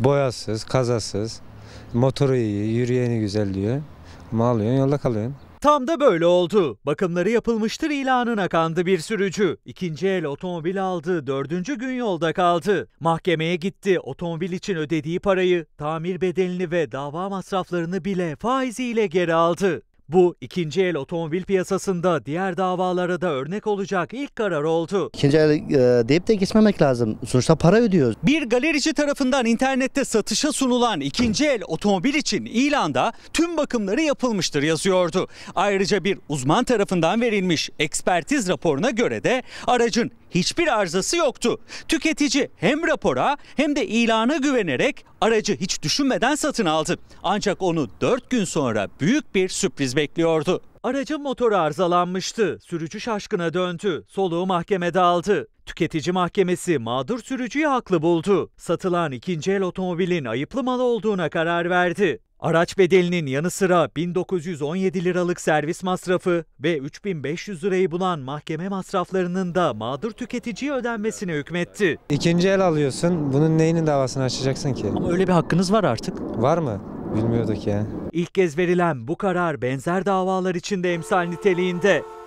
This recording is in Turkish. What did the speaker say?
Boyasız, kazasız, motoru iyi, yürüyeni güzel diyor. Ama alıyorsun yolda kalıyorsun. Tam da böyle oldu. Bakımları yapılmıştır ilanına kandı bir sürücü. İkinci el otomobil aldı, dördüncü gün yolda kaldı. Mahkemeye gitti, otomobil için ödediği parayı, tamir bedelini ve dava masraflarını bile faiziyle geri aldı. Bu ikinci el otomobil piyasasında diğer davalara da örnek olacak ilk karar oldu. İkinci el e, deyip de geçmemek lazım. Sonuçta para ödüyoruz. Bir galerici tarafından internette satışa sunulan ikinci el otomobil için ilanda tüm bakımları yapılmıştır yazıyordu. Ayrıca bir uzman tarafından verilmiş ekspertiz raporuna göre de aracın hiçbir arızası yoktu. Tüketici hem rapora hem de ilana güvenerek aracı hiç düşünmeden satın aldı. Ancak onu 4 gün sonra büyük bir sürpriz bekliyordu. Aracın motoru arızalanmıştı. Sürücü şaşkına döndü. Soluğu mahkemede aldı. Tüketici mahkemesi mağdur sürücüyü haklı buldu. Satılan ikinci el otomobilin ayıplı mal olduğuna karar verdi. Araç bedelinin yanı sıra 1917 liralık servis masrafı ve 3500 lirayı bulan mahkeme masraflarının da mağdur tüketiciye ödenmesine hükmetti. İkinci el alıyorsun, bunun neyinin davasını açacaksın ki? Ama öyle bir hakkınız var artık. Var mı? Bilmiyorduk ya. İlk kez verilen bu karar benzer davalar için de emsal niteliğinde.